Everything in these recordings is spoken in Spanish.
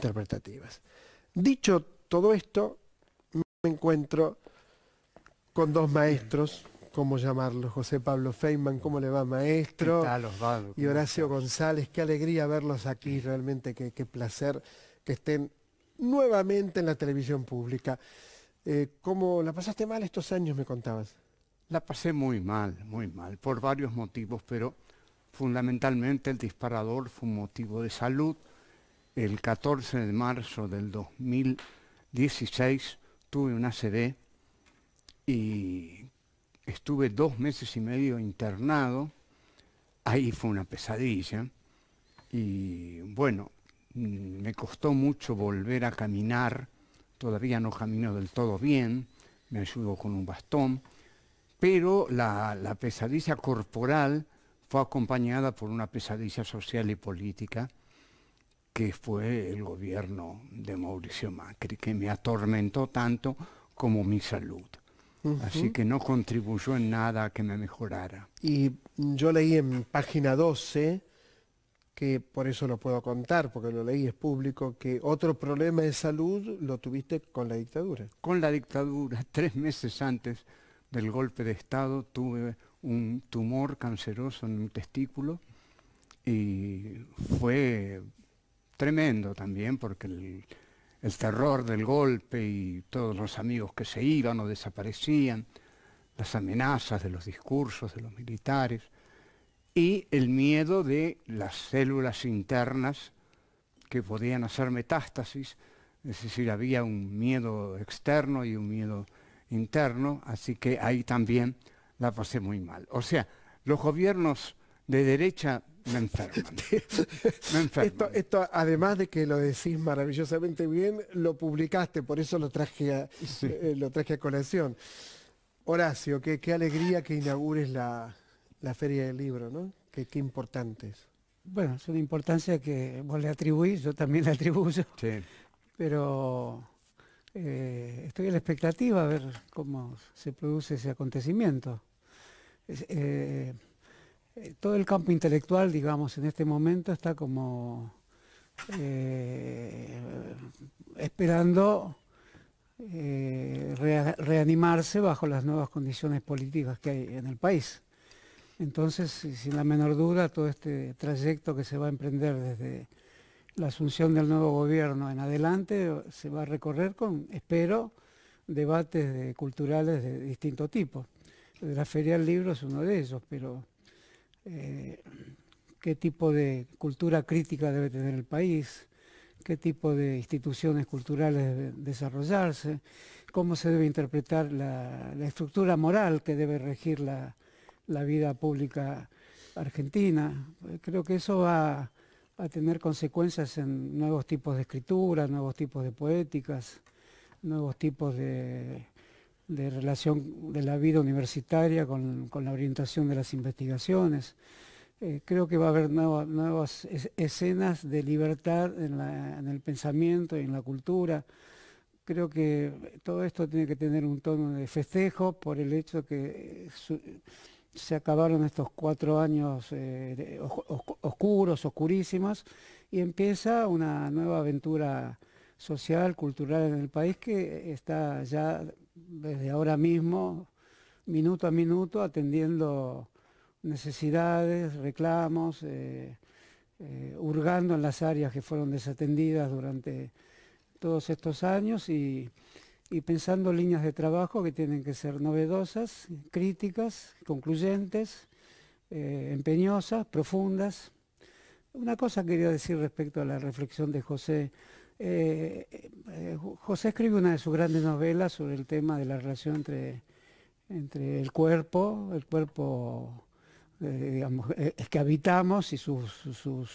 interpretativas. Dicho todo esto, me encuentro con dos maestros, ¿cómo llamarlos? José Pablo Feynman, ¿cómo le va, maestro? Y Horacio González, qué alegría verlos aquí, realmente qué, placer que estén nuevamente en la televisión pública. Eh, ¿Cómo la pasaste mal estos años, me contabas? La pasé muy mal, muy mal, por varios motivos, pero fundamentalmente el disparador fue un motivo de salud el 14 de marzo del 2016 tuve una CD y estuve dos meses y medio internado. Ahí fue una pesadilla. Y bueno, mm, me costó mucho volver a caminar. Todavía no camino del todo bien. Me ayudo con un bastón. Pero la, la pesadilla corporal fue acompañada por una pesadilla social y política que fue el gobierno de Mauricio Macri, que me atormentó tanto como mi salud. Así que no contribuyó en nada que me mejorara. Y yo leí en página 12, que por eso lo puedo contar, porque lo leí, es público, que otro problema de salud lo tuviste con la dictadura. Con la dictadura, tres meses antes del golpe de Estado, tuve un tumor canceroso en un testículo y fue tremendo también, porque el, terror del golpe y todos los amigos que se iban o desaparecían, las amenazas de los discursos de los militares y el miedo de las células internas que podían hacer metástasis, es decir, había un miedo externo y un miedo interno, así que ahí también la pasé muy mal. O sea, los gobiernos de derecha me enferman. Esto, además de que lo decís maravillosamente bien, lo publicaste, por eso lo traje a, eh, lo traje a colación. Horacio, qué, alegría que inaugures la, Feria del Libro, ¿no? Qué, importante es. Bueno, es una importancia que vos le atribuís, yo también la atribuyo. Pero eh, estoy en la expectativa a ver cómo se produce ese acontecimiento. Eh, eh, todo el campo intelectual, digamos, en este momento está como eh, esperando eh, reanimarse bajo las nuevas condiciones políticas que hay en el país. Entonces, sin la menor duda, todo este trayecto que se va a emprender desde la asunción del nuevo gobierno en adelante se va a recorrer con, espero, debates culturales de distinto tipo. La Feria del Libro es uno de ellos, pero eh, qué tipo de cultura crítica debe tener el país, qué tipo de instituciones culturales desarrollarse, cómo se debe interpretar la, estructura moral que debe regir la, la, vida pública argentina. Eh, creo que eso va a tener consecuencias en nuevos tipos de escritura, nuevos tipos de poéticas, nuevos tipos de de relación de la vida universitaria con, la orientación de las investigaciones. Eh, creo que va a haber nuevas escenas de libertad en, el pensamiento y en la cultura. Creo que todo esto tiene que tener un tono de festejo por el hecho que eh, se acabaron estos cuatro años eh, oscuros, oscurísimos, y empieza una nueva aventura social, cultural en el país que está ya desde ahora mismo, minuto a minuto, atendiendo necesidades, reclamos, eh, eh, hurgando en las áreas que fueron desatendidas durante todos estos años y, pensando líneas de trabajo que tienen que ser novedosas, críticas, concluyentes, eh, empeñosas, profundas. Una cosa quería decir respecto a la reflexión de José eh, eh, José escribe una de sus grandes novelas sobre el tema de la relación entre, entre el cuerpo, el cuerpo eh, que habitamos y sus, sus,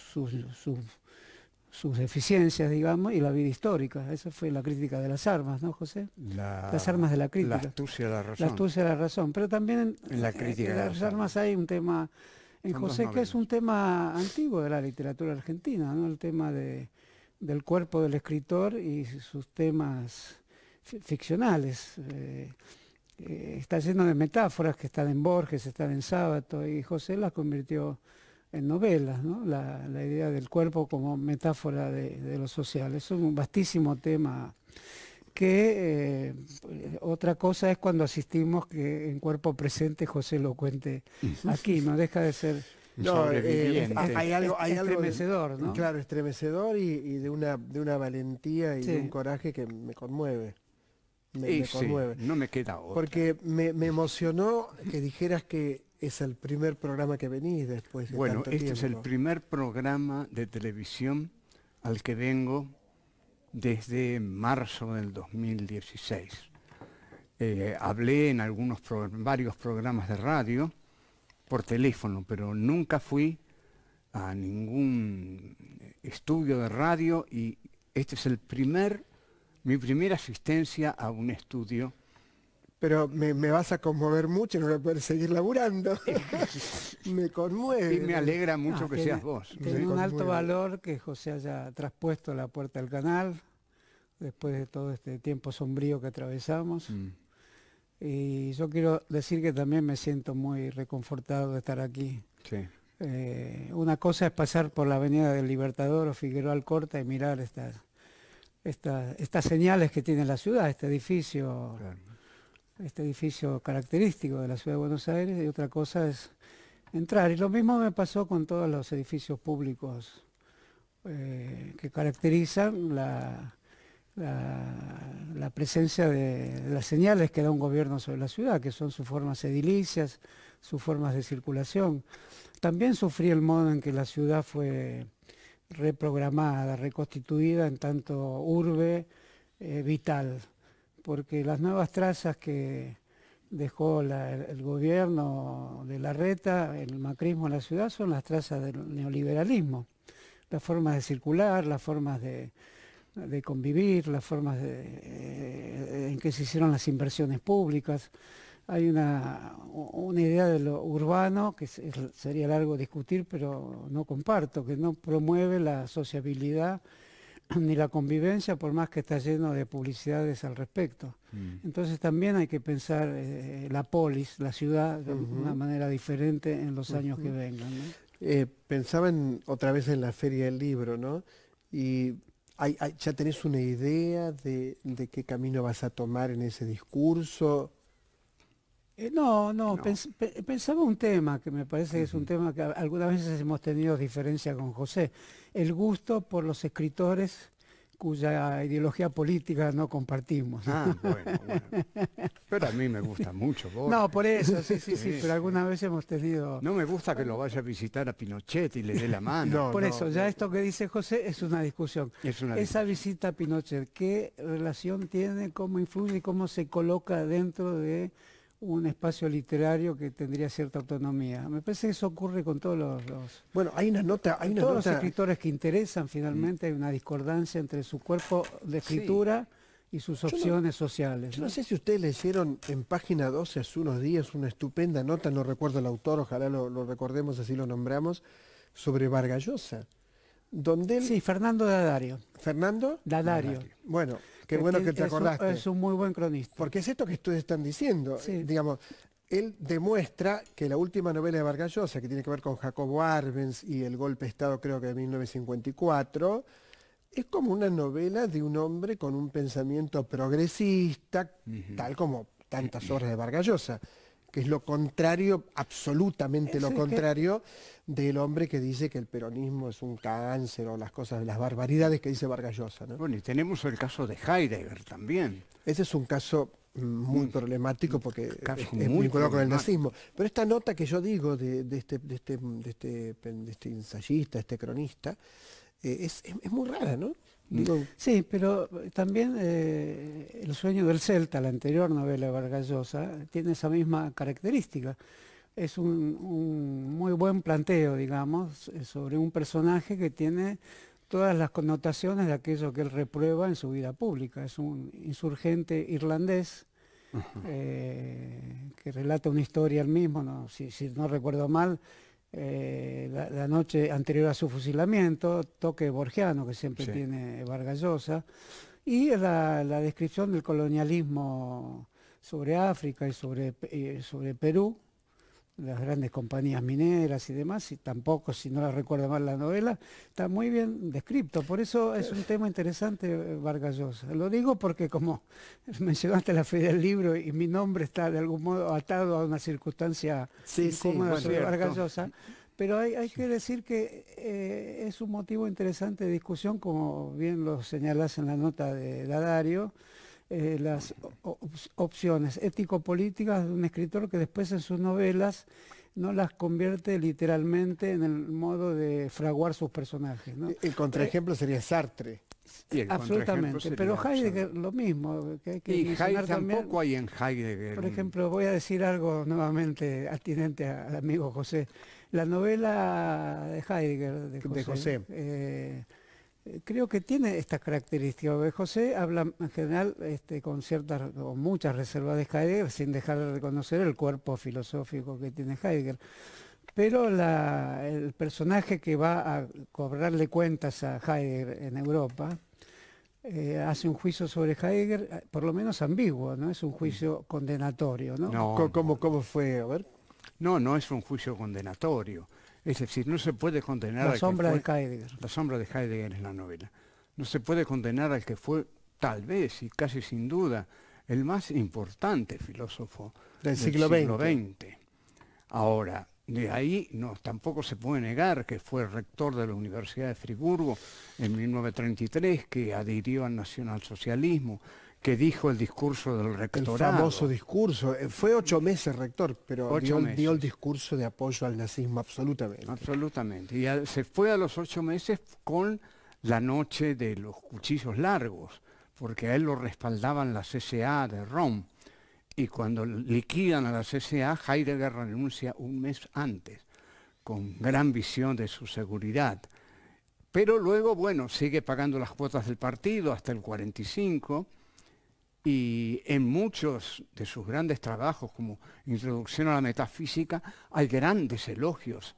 sus, deficiencias, digamos, y la vida histórica. Esa fue la crítica de las armas, ¿no, José? las armas de la crítica. La astucia de la razón. Pero también en, la crítica las, armas hay un tema, en José, que es un tema antiguo de la literatura argentina, ¿no? El tema de del cuerpo del escritor y sus temas ficcionales. Eh, eh, está lleno de metáforas que están en Borges, están en Sábato, y José las convirtió en novelas, ¿no? la, idea del cuerpo como metáfora de, lo social. Es un vastísimo tema que eh, otra cosa es cuando asistimos que en cuerpo presente José lo cuente aquí, no deja de ser no, eh, hay algo, hay algo estremecedor, Claro, estremecedor y, de una de una valentía y de un coraje que me conmueve. Me, conmueve. no me queda otra. Porque me, emocionó que dijeras que es el primer programa que venís después de Bueno, este es el primer programa de televisión al que vengo desde marzo del 2016. Eh, hablé en algunos varios programas de radio, por teléfono, pero nunca fui a ningún estudio de radio y este es el primer, mi primera asistencia a un estudio. Pero me, vas a conmover mucho y no voy a poder seguir laburando. me conmueve. Y me alegra mucho ah, que, seas vos. Tiene un alto valor que José haya traspuesto la puerta del canal después de todo este tiempo sombrío que atravesamos. Mm. Y yo quiero decir que también me siento muy reconfortado de estar aquí. Eh, una cosa es pasar por la avenida del Libertador o Figueroa Alcorta y mirar estas, estas, estas señales que tiene la ciudad, este edificio, este edificio característico de la ciudad de Buenos Aires, y otra cosa es entrar. Y lo mismo me pasó con todos los edificios públicos eh, que caracterizan la, la, presencia de, las señales que da un gobierno sobre la ciudad, que son sus formas edilicias, sus formas de circulación. También sufrí el modo en que la ciudad fue reprogramada, reconstituida en tanto urbe eh, vital, porque las nuevas trazas que dejó el gobierno de la reta, el macrismo en la ciudad, son las trazas del neoliberalismo, las formas de circular, las formas de, de convivir, las formas eh, en que se hicieron las inversiones públicas. Hay una, idea de lo urbano que sería largo discutir, pero no comparto, que no promueve la sociabilidad ni la convivencia, por más que está lleno de publicidades al respecto. Mm. Entonces también hay que pensar eh, la polis, la ciudad, de una manera diferente en los años que vengan. Eh, pensaba otra vez en la Feria del Libro, ¿no? ¿Ya tenés una idea de, qué camino vas a tomar en ese discurso? Eh, no, no, pensaba un tema que me parece que es un tema que algunas veces hemos tenido diferencia con José, el gusto por los escritores cuya ideología política no compartimos. Ah, bueno, bueno. Pero a mí me gusta mucho. No, por eso, sí, sí, sí, pero alguna vez hemos tenido... No me gusta que lo vaya a visitar a Pinochet y le dé la mano. No, por eso, ya esto que dice José es una discusión. Esa visita a Pinochet, ¿qué relación tiene, cómo influye, cómo se coloca dentro de un espacio literario que tendría cierta autonomía. Me parece que eso ocurre con todos los... bueno, hay una nota... Hay todos los escritores que interesan, finalmente mm. hay una discordancia entre su cuerpo de escritura y sus opciones sociales. ¿no? sé si ustedes leyeron en página 12 hace unos días una estupenda nota, no recuerdo el autor, ojalá lo, recordemos, así lo nombramos, sobre Vargallosa. Donde él... Sí, Fernando Dadario. ¿Fernando? Dadario. Dadario. Bueno, Qué bueno que te acordaste. es un muy buen cronista. Porque es esto que ustedes están diciendo, eh, digamos, él demuestra que la última novela de Vargas que tiene que ver con Jacobo Arbenz y el golpe de Estado creo que de 1954, es como una novela de un hombre con un pensamiento progresista, tal como tantas obras de Vargas Llosa que es lo contrario, absolutamente lo contrario, del hombre que dice que el peronismo es un cáncer o las cosas, las barbaridades que dice Vargallosa. ¿no? Bueno, y tenemos el caso de Heidegger también. Ese es un caso muy problemático porque es, muy vinculado con el nazismo. Pero esta nota que yo digo de, de, este, de, este, de este, este ensayista, este cronista, eh, es, muy rara, ¿no? Mm. sí, pero eh, también eh, El sueño del Celta, la anterior novela de Vargallosa, tiene esa misma característica. Es un, muy buen planteo, digamos, sobre un personaje que tiene todas las connotaciones de aquello que él reprueba en su vida pública. Es un insurgente irlandés que relata una historia él mismo, si, no recuerdo mal, eh, la, noche anterior a su fusilamiento, toque borgiano que siempre tiene Vargallosa, y la, descripción del colonialismo sobre África y sobre, sobre Perú, las grandes compañías mineras y demás, y tampoco, si no la recuerdo mal la novela, está muy bien descrito. Por eso es un tema interesante, Vargas Lo digo porque como mencionaste la fe del libro y mi nombre está de algún modo atado a una circunstancia sí, incómoda sí, pero hay, que decir que eh, es un motivo interesante de discusión, como bien lo señalás en la nota de Ladario, eh, las opciones ético-políticas de un escritor que después en sus novelas no las convierte literalmente en el modo de fraguar sus personajes. El contraejemplo eh, sería Sartre. absolutamente, pero Heidegger lo mismo. y Heidegger tampoco hay en Heidegger. Por ejemplo, voy a decir algo nuevamente atinente al amigo José. La novela de Heidegger, de José, eh, creo que tiene estas características. José habla en general este, con ciertas o muchas reservas de Heidegger, sin dejar de reconocer el cuerpo filosófico que tiene Heidegger. Pero el personaje que va a cobrarle cuentas a Heidegger en Europa eh, hace un juicio sobre Heidegger, por lo menos ambiguo, ¿no? Es un juicio mm. condenatorio, ¿no? cómo fue? A ver. No, no es un juicio condenatorio es decir, no se puede condenar... La sombra al que fue, de Heidegger. La sombra de Heidegger la novela. No se puede condenar al que fue, tal vez y casi sin duda, el más importante filósofo del, siglo, XX. Ahora, de ahí no, tampoco se puede negar que fue rector de la Universidad de Friburgo en 1933, que adhirió al nacionalsocialismo, que dijo el discurso del rector El famoso discurso. Eh, fue ocho meses rector, pero dio, el discurso de apoyo al nazismo absolutamente. Absolutamente. Y se fue a los ocho meses con la noche de los cuchillos largos, porque a él lo respaldaban la CSA de Rom. Y cuando liquidan a la CSA, Heidegger renuncia un mes antes, con gran visión de su seguridad. Pero luego, bueno, sigue pagando las cuotas del partido hasta el 45 y en muchos de sus grandes trabajos, como Introducción a la Metafísica, hay grandes elogios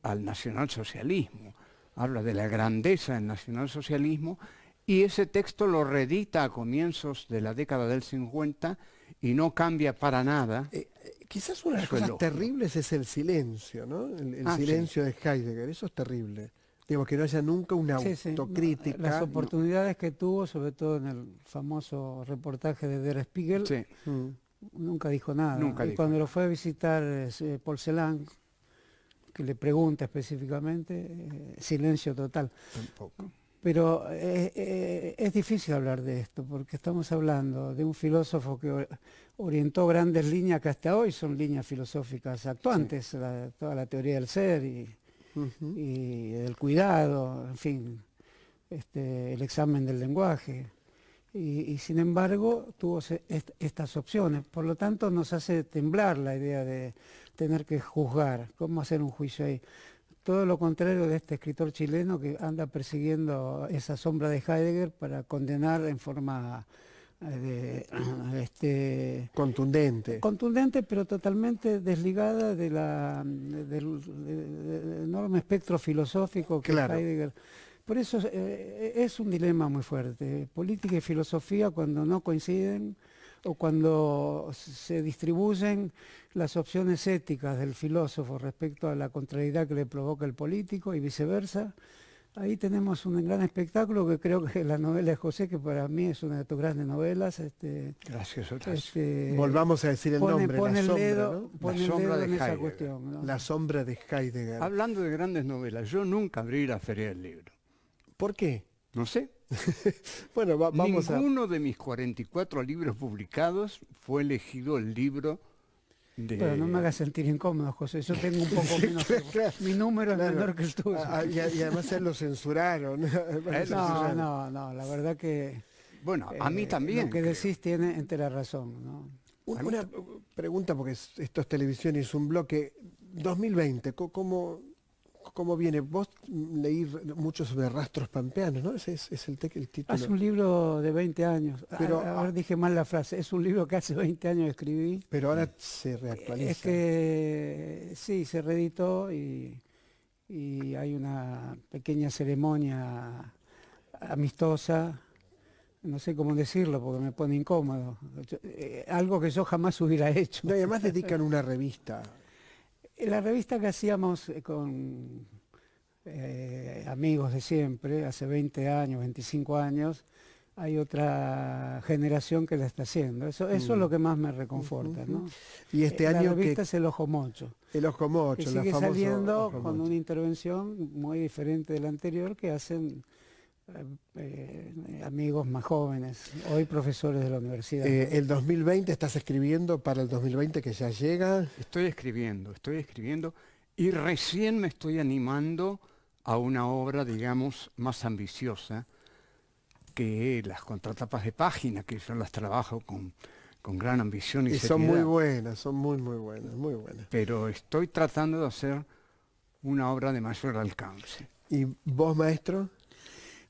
al nacionalsocialismo. Habla de la grandeza del nacionalsocialismo y ese texto lo redita a comienzos de la década del 50 y no cambia para nada. Eh, eh, quizás una de las cosas terribles es el silencio, ¿no? El, ah, silencio de Heidegger, eso es terrible. Digo, que no haya nunca una autocrítica. Las oportunidades que tuvo, sobre todo en el famoso reportaje de Der Spiegel, mm. nunca dijo nada. y cuando lo fue a visitar eh, Paul que le pregunta específicamente, eh, silencio total. Tampoco. Pero eh, es difícil hablar de esto, porque estamos hablando de un filósofo que orientó grandes líneas que hasta hoy son líneas filosóficas actuantes, toda la teoría del ser y y el cuidado, en fin, este, el examen del lenguaje. Y, sin embargo tuvo estas opciones. Por lo tanto nos hace temblar la idea de tener que juzgar, cómo hacer un juicio ahí. Todo lo contrario de este escritor chileno que anda persiguiendo esa sombra de Heidegger para condenar en forma Este, contundente. Contundente, pero totalmente desligada del enorme espectro filosófico que Heidegger. Por eso eh, eh, es un dilema muy fuerte. Política y filosofía cuando no coinciden o cuando se distribuyen las opciones éticas del filósofo respecto a la contrariedad que le provoca el político y viceversa. Ahí tenemos un gran espectáculo que creo que la novela de José, que para mí es una de tus grandes novelas. Este, Gracias, este, Volvamos a decir el nombre, la sombra, de La sombra de Heidegger. Hablando de grandes novelas, yo nunca abrí la Feria del Libro. ¿Por qué? No sé. bueno, va, vamos Ninguno de mis 44 libros publicados fue elegido el libro pero no me hagas sentir incómodo, José. Yo tengo un poco menos. mi número es menor que el tuyo. Ah, ah, y, y, además se lo censuraron. no, no, no. La verdad que. Bueno, a mí eh, también. Lo que decís tiene entera razón. ¿no? una pregunta, porque esto es televisión y es un bloque. 2020, ¿cómo, cómo viene. Vos leí muchos de rastros pampeanos, ¿no? Ese es, el, título. Hace un libro de 20 años. Pero, ahora, dije mal la frase. Es un libro que hace 20 años escribí. Pero ahora se reactualiza. Es que sí, se reeditó y, hay una pequeña ceremonia amistosa no sé cómo decirlo porque me pone incómodo. Eh, algo que yo jamás hubiera hecho. además dedican una revista eh, la revista que hacíamos eh, con eh, amigos de siempre, hace 20 años, 25 años, hay otra generación que la está haciendo. Eso, es lo mm. que más me reconforta. ¿no? Y este año... La revista es El Ojo Mocho. El Ojo Mocho, sigue la saliendo con una intervención muy diferente de la anterior que hacen eh, eh, amigos más jóvenes, hoy profesores de la universidad. Eh, ¿El 2020 estás escribiendo para el 2020 que ya llega? Estoy escribiendo, estoy escribiendo y recién me estoy animando a una obra, digamos, más ambiciosa que las contratapas de página, que yo las trabajo con, gran ambición y, son muy buenas, son muy, muy buenas, muy buenas. Pero estoy tratando de hacer una obra de mayor alcance. ¿Y vos, maestro?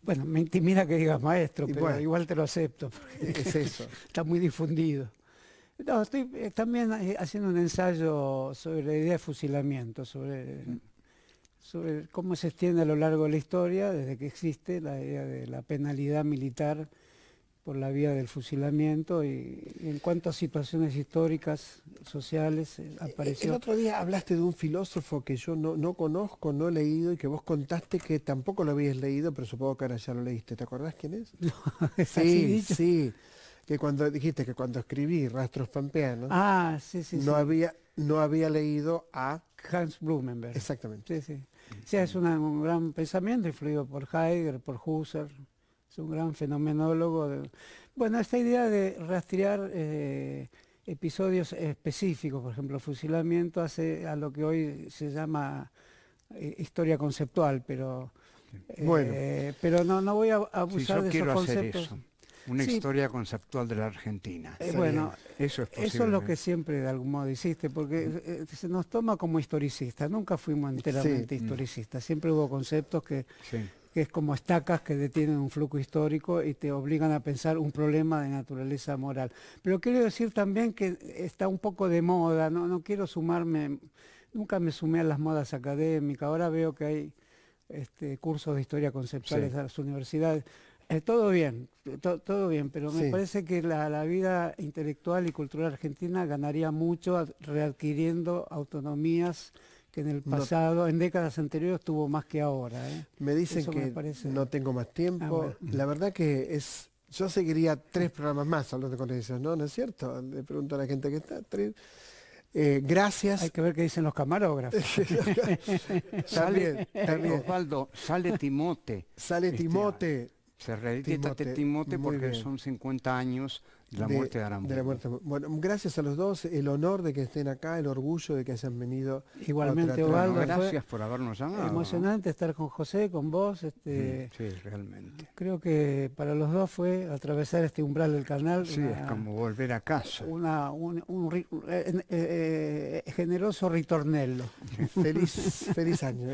Bueno, me intimida que digas maestro, pero igual te lo acepto. Es eso. Está muy difundido. estoy eh, también eh, haciendo un ensayo sobre la idea de fusilamiento, sobre, sobre cómo se extiende a lo largo de la historia, desde que existe la idea de la penalidad militar por la vía del fusilamiento y, en cuanto a situaciones históricas, sociales, eh, apareció... El otro día hablaste de un filósofo que yo no, conozco, no he leído y que vos contaste que tampoco lo habías leído, pero supongo que ahora ya lo leíste. ¿Te acordás quién es? sí, sí. Que cuando dijiste que cuando escribí Rastros Pampeanos, ah, sí, sí, no, Había, no había leído a... Hans Blumenberg. Exactamente. Sí, sí. O sea, es un gran pensamiento influido por Heidegger, por Husserl, es un gran fenomenólogo. Bueno, esta idea de rastrear eh, episodios específicos, por ejemplo, fusilamiento, hace a lo que hoy se llama eh, historia conceptual, pero... Eh, pero no, voy a abusar yo de quiero Hacer eso una historia conceptual de la Argentina. bueno, eso es, eso es lo que siempre de algún modo hiciste, porque se nos toma como historicistas, nunca fuimos enteramente historicista mm. historicistas, siempre hubo conceptos que, sí que es como estacas que detienen un flujo histórico y te obligan a pensar un problema de naturaleza moral. Pero quiero decir también que está un poco de moda, no, quiero sumarme, nunca me sumé a las modas académicas, ahora veo que hay este, cursos de historia conceptuales en las universidades. Eh, todo bien, todo bien, pero me parece que la, la, vida intelectual y cultural argentina ganaría mucho readquiriendo autonomías que en el pasado, en décadas anteriores, tuvo más que ahora. ¿eh? Me dicen que no tengo más tiempo. Ah, la verdad que es... Yo seguiría tres programas más hablando de condiciones, ¿no? ¿No es cierto? Le pregunto a la gente que está. Eh, gracias. Hay que ver qué dicen los camarógrafos. sale, Osvaldo, sale Timote. Sale Timote. Se reedita este Timote, Timote porque son 50 años la muerte de muerte. Bueno, gracias a los dos, el honor de que estén acá, el orgullo de que hayan venido. Igualmente, Gracias por habernos llamado. Emocionante estar con José, con vos. Este, mm, sí, realmente. Creo que para los dos fue atravesar este umbral del canal. Sí, es como volver a casa. un, eh, eh, eh, generoso ritornello. feliz, feliz año.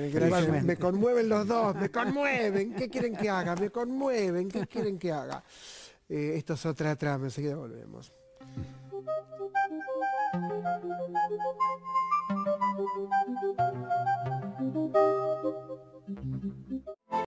Me conmueven los dos, me conmueven. ¿Qué quieren que haga? Me conmueven. ¿Qué quieren que haga? Eh, esto es otra trama, enseguida volvemos.